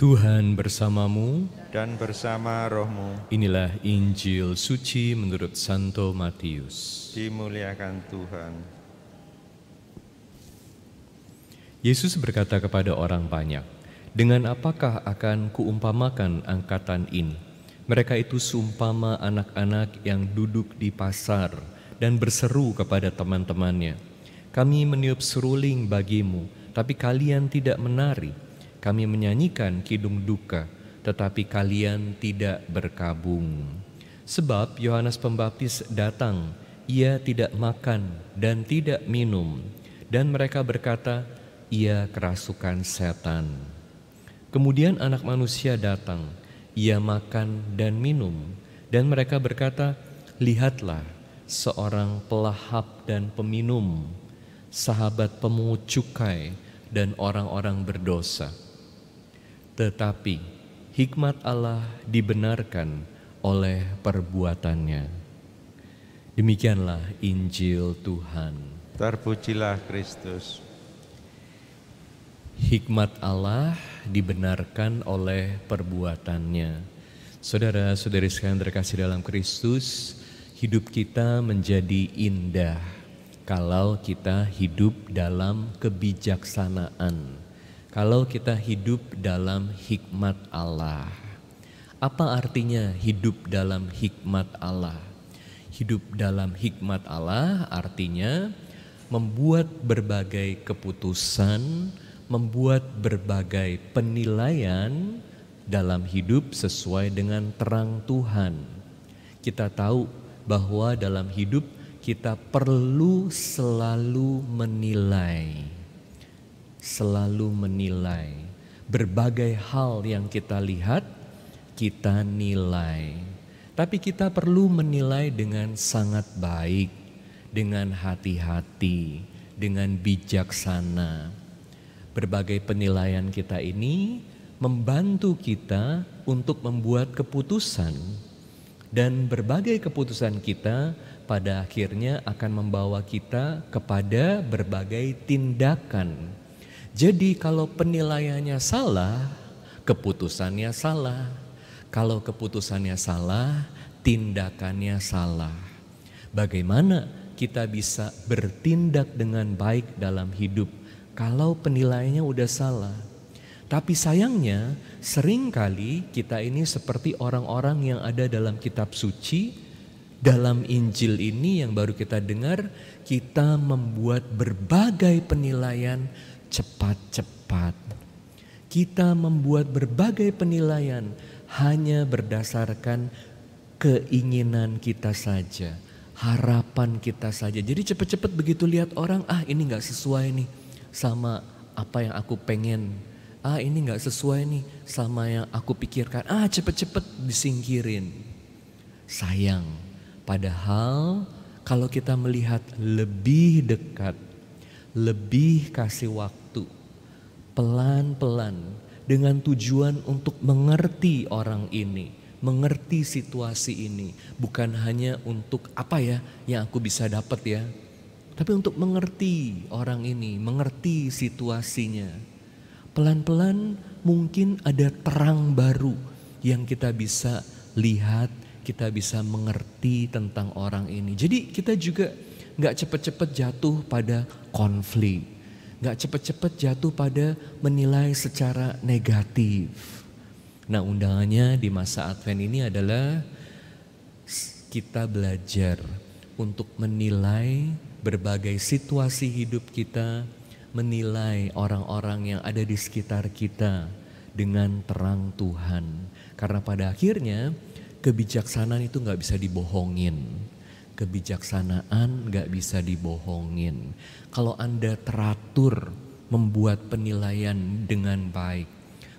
Tuhan bersamamu dan bersama rohmu. Inilah Injil suci menurut Santo Matius. Dimuliakan Tuhan. Yesus berkata kepada orang banyak, "Dengan apakah akan kuumpamakan angkatan ini? Mereka itu seumpama anak-anak yang duduk di pasar dan berseru kepada teman-temannya, 'Kami meniup seruling bagimu, tapi kalian tidak menari.'" kami menyanyikan kidung duka, tetapi kalian tidak berkabung. Sebab Yohanes Pembaptis datang, ia tidak makan dan tidak minum, dan mereka berkata, ia kerasukan setan. Kemudian anak manusia datang, ia makan dan minum, dan mereka berkata, lihatlah seorang pelahap dan peminum, sahabat pemungut cukai dan orang-orang berdosa.' Tetapi hikmat Allah dibenarkan oleh perbuatannya. Demikianlah Injil Tuhan. Terpujilah Kristus. Hikmat Allah dibenarkan oleh perbuatannya. Saudara-saudari sekalian terkasih dalam Kristus, hidup kita menjadi indah kalau kita hidup dalam kebijaksanaan kalau kita hidup dalam hikmat Allah. Apa artinya hidup dalam hikmat Allah? Hidup dalam hikmat Allah artinya membuat berbagai keputusan, membuat berbagai penilaian dalam hidup sesuai dengan terang Tuhan. Kita tahu bahwa dalam hidup kita perlu selalu menilai selalu menilai berbagai hal yang kita lihat, kita nilai. Tapi kita perlu menilai dengan sangat baik, dengan hati-hati, dengan bijaksana. Berbagai penilaian kita ini membantu kita untuk membuat keputusan dan berbagai keputusan kita pada akhirnya akan membawa kita kepada berbagai tindakan jadi kalau penilaiannya salah, keputusannya salah. Kalau keputusannya salah, tindakannya salah. Bagaimana kita bisa bertindak dengan baik dalam hidup kalau penilaiannya udah salah? Tapi sayangnya seringkali kita ini seperti orang-orang yang ada dalam kitab suci dalam Injil ini yang baru kita dengar, kita membuat berbagai penilaian cepat-cepat. Kita membuat berbagai penilaian hanya berdasarkan keinginan kita saja, harapan kita saja. Jadi cepat-cepat begitu lihat orang, ah ini gak sesuai nih sama apa yang aku pengen. Ah ini gak sesuai nih sama yang aku pikirkan. Ah cepat-cepat disingkirin. Sayang, padahal kalau kita melihat lebih dekat lebih kasih waktu pelan-pelan dengan tujuan untuk mengerti orang ini, mengerti situasi ini, bukan hanya untuk apa ya yang aku bisa dapat ya, tapi untuk mengerti orang ini, mengerti situasinya. Pelan-pelan mungkin ada terang baru yang kita bisa lihat, kita bisa mengerti tentang orang ini. Jadi kita juga nggak cepet-cepet jatuh pada konflik, nggak cepet-cepet jatuh pada menilai secara negatif. Nah undangannya di masa Advent ini adalah kita belajar untuk menilai berbagai situasi hidup kita, menilai orang-orang yang ada di sekitar kita dengan terang Tuhan. Karena pada akhirnya kebijaksanaan itu nggak bisa dibohongin Kebijaksanaan gak bisa dibohongin. Kalau Anda teratur membuat penilaian dengan baik,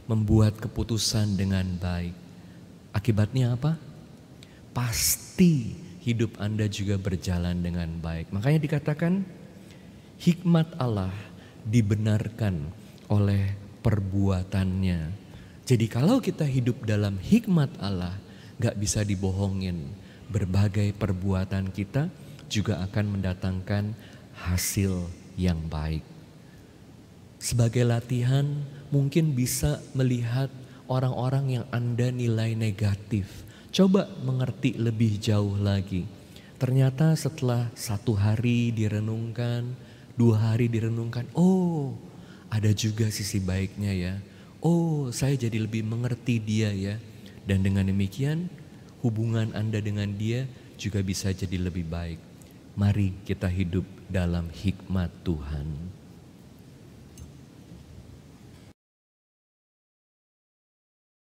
membuat keputusan dengan baik, akibatnya apa? Pasti hidup Anda juga berjalan dengan baik. Makanya dikatakan hikmat Allah dibenarkan oleh perbuatannya. Jadi kalau kita hidup dalam hikmat Allah, gak bisa dibohongin berbagai perbuatan kita juga akan mendatangkan hasil yang baik. Sebagai latihan, mungkin bisa melihat orang-orang yang Anda nilai negatif. Coba mengerti lebih jauh lagi. Ternyata setelah satu hari direnungkan, dua hari direnungkan, oh ada juga sisi baiknya ya. Oh saya jadi lebih mengerti dia ya. Dan dengan demikian hubungan Anda dengan Dia juga bisa jadi lebih baik. Mari kita hidup dalam hikmat Tuhan.